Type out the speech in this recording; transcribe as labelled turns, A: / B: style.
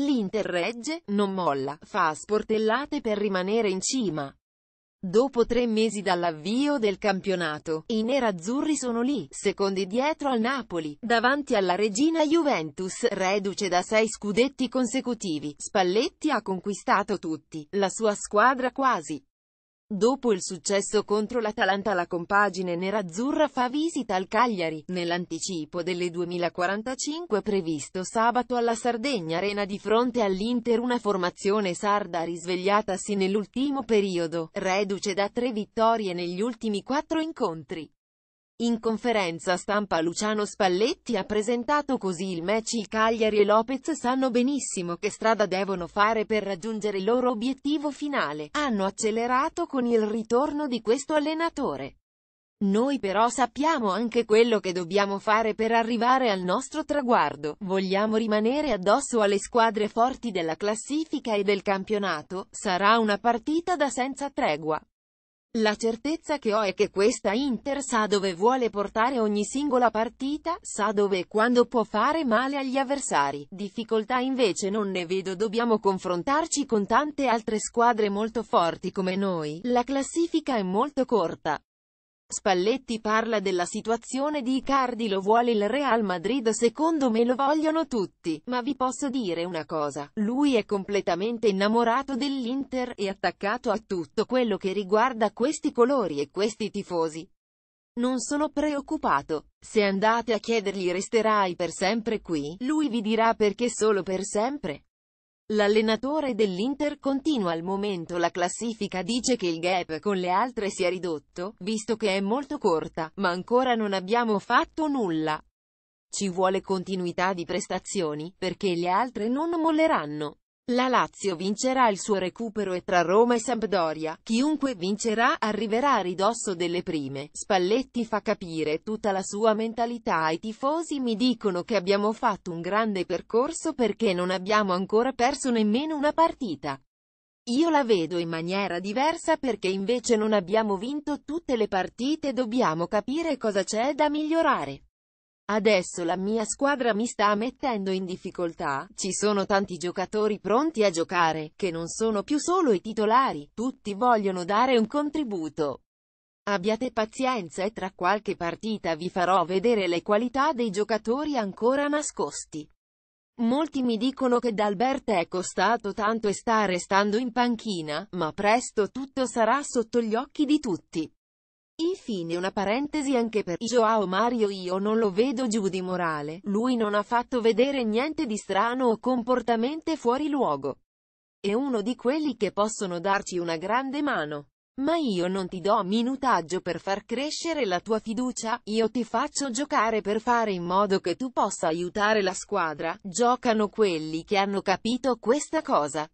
A: L'Inter regge, non molla, fa sportellate per rimanere in cima. Dopo tre mesi dall'avvio del campionato, i nerazzurri sono lì, secondi dietro al Napoli, davanti alla regina Juventus, reduce da sei scudetti consecutivi. Spalletti ha conquistato tutti, la sua squadra quasi. Dopo il successo contro l'Atalanta la compagine nerazzurra fa visita al Cagliari, nell'anticipo delle 2045 previsto sabato alla Sardegna Arena di fronte all'Inter una formazione sarda risvegliatasi nell'ultimo periodo, reduce da tre vittorie negli ultimi quattro incontri. In conferenza stampa Luciano Spalletti ha presentato così il match i Cagliari e Lopez sanno benissimo che strada devono fare per raggiungere il loro obiettivo finale, hanno accelerato con il ritorno di questo allenatore. Noi però sappiamo anche quello che dobbiamo fare per arrivare al nostro traguardo, vogliamo rimanere addosso alle squadre forti della classifica e del campionato, sarà una partita da senza tregua. La certezza che ho è che questa Inter sa dove vuole portare ogni singola partita, sa dove e quando può fare male agli avversari. Difficoltà invece non ne vedo, dobbiamo confrontarci con tante altre squadre molto forti come noi. La classifica è molto corta. Spalletti parla della situazione di Icardi lo vuole il Real Madrid secondo me lo vogliono tutti, ma vi posso dire una cosa, lui è completamente innamorato dell'Inter e attaccato a tutto quello che riguarda questi colori e questi tifosi. Non sono preoccupato, se andate a chiedergli resterai per sempre qui, lui vi dirà perché solo per sempre. L'allenatore dell'Inter continua al momento la classifica dice che il gap con le altre si è ridotto, visto che è molto corta, ma ancora non abbiamo fatto nulla. Ci vuole continuità di prestazioni, perché le altre non molleranno. La Lazio vincerà il suo recupero e tra Roma e Sampdoria, chiunque vincerà arriverà a ridosso delle prime. Spalletti fa capire tutta la sua mentalità ai tifosi mi dicono che abbiamo fatto un grande percorso perché non abbiamo ancora perso nemmeno una partita. Io la vedo in maniera diversa perché invece non abbiamo vinto tutte le partite e dobbiamo capire cosa c'è da migliorare. Adesso la mia squadra mi sta mettendo in difficoltà, ci sono tanti giocatori pronti a giocare, che non sono più solo i titolari, tutti vogliono dare un contributo. Abbiate pazienza e tra qualche partita vi farò vedere le qualità dei giocatori ancora nascosti. Molti mi dicono che D'Albert è costato tanto e sta restando in panchina, ma presto tutto sarà sotto gli occhi di tutti. Infine una parentesi anche per Joao Mario io non lo vedo giù di morale, lui non ha fatto vedere niente di strano o comportamento fuori luogo. È uno di quelli che possono darci una grande mano. Ma io non ti do minutaggio per far crescere la tua fiducia, io ti faccio giocare per fare in modo che tu possa aiutare la squadra, giocano quelli che hanno capito questa cosa.